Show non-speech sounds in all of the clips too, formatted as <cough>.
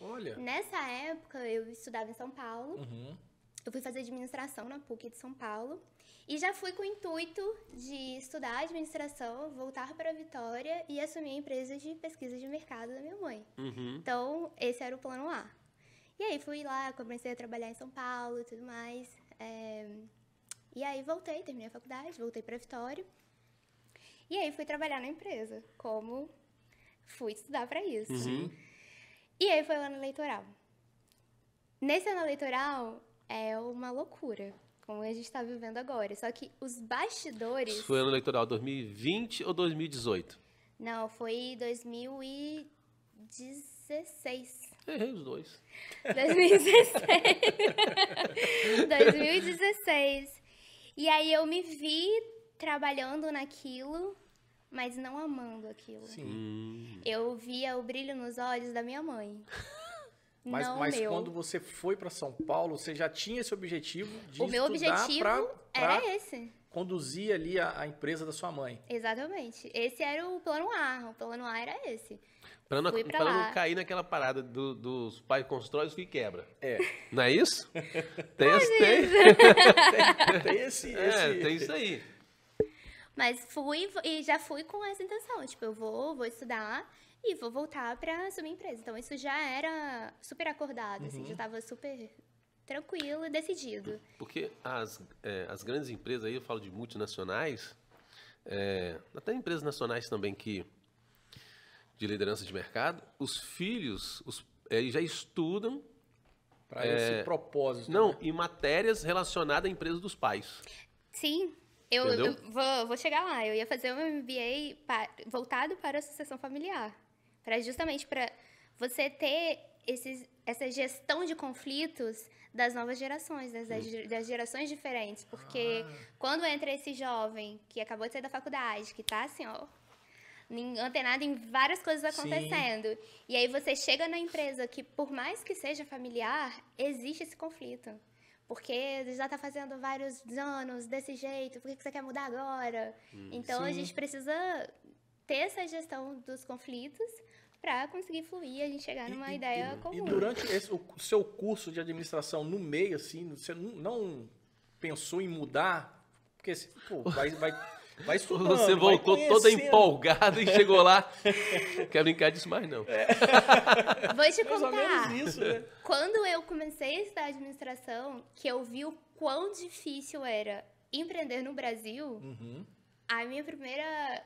Olha. Nessa época, eu estudava em São Paulo. Uhum. Eu fui fazer administração na PUC de São Paulo e já fui com o intuito de estudar administração, voltar para Vitória e assumir a empresa de pesquisa de mercado da minha mãe. Uhum. Então, esse era o plano A. E aí fui lá, comecei a trabalhar em São Paulo e tudo mais. É... E aí voltei, terminei a faculdade, voltei para Vitória. E aí fui trabalhar na empresa, como fui estudar para isso. Uhum. E aí foi o ano eleitoral. Nesse ano eleitoral é uma loucura, como a gente está vivendo agora. Só que os bastidores. Isso foi ano eleitoral 2020 ou 2018? Não, foi 2016. Errei os dois. 2016. <laughs> 2016. <laughs> E aí eu me vi trabalhando naquilo mas não amando aquilo. Sim. Hum. Eu via o brilho nos olhos da minha mãe. <laughs> mas, não mas meu. quando você foi para São Paulo, você já tinha esse objetivo de o meu objetivo pra, pra era esse. conduzir ali a, a, empresa da sua mãe. Exatamente. Esse era o plano A. O plano A era esse. Pra não, pra pra não cair naquela parada do, dos pais constrói os que quebra. É. Não é isso? <laughs> tem, tem. <laughs> tem, tem esse, é, esse. É, tem isso aí. Mas fui e já fui com essa intenção. Tipo, eu vou, vou estudar e vou voltar pra assumir empresa. Então, isso já era super acordado, uhum. assim, já uhum. tava super tranquilo e decidido. Porque as, é, as grandes empresas aí, eu falo de multinacionais, é, até empresas nacionais também que de liderança de mercado, os filhos os, é, já estudam para esse é, propósito. Não, né? e matérias relacionadas à empresa dos pais. Sim. Eu, eu vou, vou, chegar lá. Eu ia fazer um MBA voltado para a sucessão familiar, para justamente para você ter esses, essa gestão de conflitos das novas gerações, das, das gerações diferentes, porque ah. quando entra esse jovem que acabou de sair da faculdade, que está assim, ó, antenado em várias coisas acontecendo. Sim. E aí você chega na empresa que, por mais que seja familiar, existe esse conflito porque já está fazendo vários anos desse jeito, por que você quer mudar agora? Hum, então sim. a gente precisa ter essa gestão dos conflitos para conseguir fluir a gente chegar numa e, ideia e, comum. E durante esse, o seu curso de administração no meio assim, você não, não pensou em mudar porque assim, pô, vai, vai Vai estudando. Você voltou toda empolgada e chegou lá. <laughs> Quero brincar disso mais, não. É. <laughs> Vou te contar. Isso, né? Quando eu comecei a estudar administração, que eu vi o quão difícil era empreender no Brasil, uhum. a minha primeira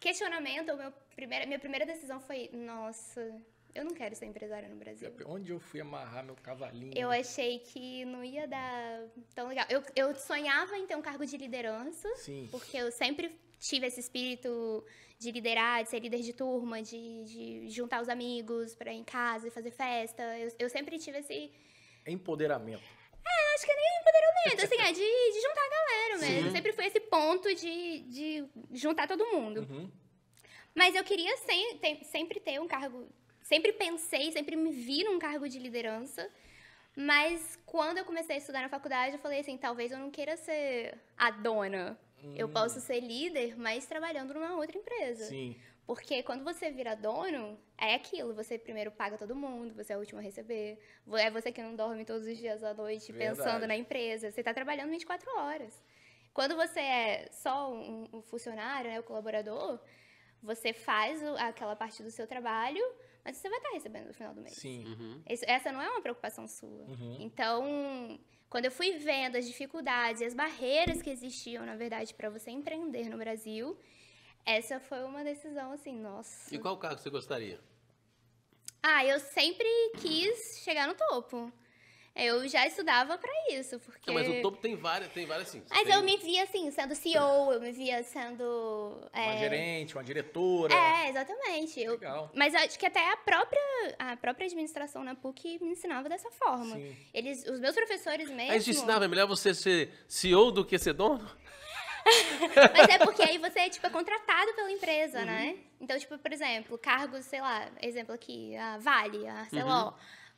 questionamento, ou minha primeira decisão foi, nossa, eu não quero ser empresária no Brasil. Onde eu fui amarrar meu cavalinho? Eu achei que não ia dar tão legal. Eu, eu sonhava em ter um cargo de liderança. Sim. Porque eu sempre tive esse espírito de liderar, de ser líder de turma, de, de juntar os amigos para ir em casa e fazer festa. Eu, eu sempre tive esse. Empoderamento. É, acho que é nem empoderamento, assim, é de, de juntar a galera mesmo. Sim. Sempre foi esse ponto de, de juntar todo mundo. Uhum. Mas eu queria sem, sempre ter um cargo sempre pensei, sempre me vi num cargo de liderança. Mas quando eu comecei a estudar na faculdade, eu falei assim, talvez eu não queira ser a dona. Hum. Eu posso ser líder, mas trabalhando numa outra empresa. Sim. Porque quando você vira dono, é aquilo. Você primeiro paga todo mundo, você é o último a receber. É você que não dorme todos os dias à noite Verdade. pensando na empresa. Você está trabalhando 24 horas. Quando você é só um, funcionário, né, o colaborador, você faz aquela parte do seu trabalho, mas você vai estar tá recebendo no final do mês. Sim. Uhum. Isso, essa não é uma preocupação sua. Uhum. Então, quando eu fui vendo as dificuldades, as barreiras que existiam, na verdade, para você empreender no Brasil, essa foi uma decisão assim, nossa. E qual carro você gostaria? Ah, eu sempre quis chegar no topo. Eu já estudava para isso, porque... É, mas o topo tem várias, tem várias sim. Mas tem... eu me via, assim, sendo CEO, eu me via sendo... Uma é, gerente, uma diretora. É, exatamente. Eu... Legal. Mas acho que até a própria, a própria administração na PUC me ensinava dessa forma. Sim. Eles, os meus professores mesmo... Eles ensinavam, é melhor você ser CEO do que ser dono? <laughs> Mas é porque aí você tipo, é contratado pela empresa, né? uhum. né? Então, tipo, por exemplo, cargos, sei lá, exemplo aqui, a Vale, a Arcelor. Uhum.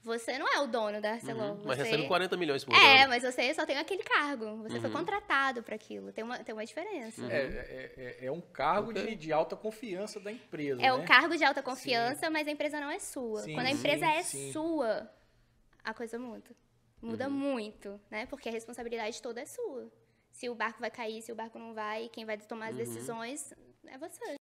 Você não é o dono da Arcelor. Uhum, mas você... recebe 40 milhões por é, ano. É, mas você só tem aquele cargo. Você uhum. foi contratado para aquilo. Tem uma, tem uma diferença. Uhum. É, é, é, é um cargo okay. de, de, alta confiança da empresa. É né? um cargo de alta confiança, sim. mas a empresa não é sua. Sim, Quando a empresa é sim, é sua, a coisa muda. Muda uhum. muito, né? Porque a responsabilidade toda é sua. Se o barco vai cair, se o barco não vai, quem vai tomar as uhum. decisões é você.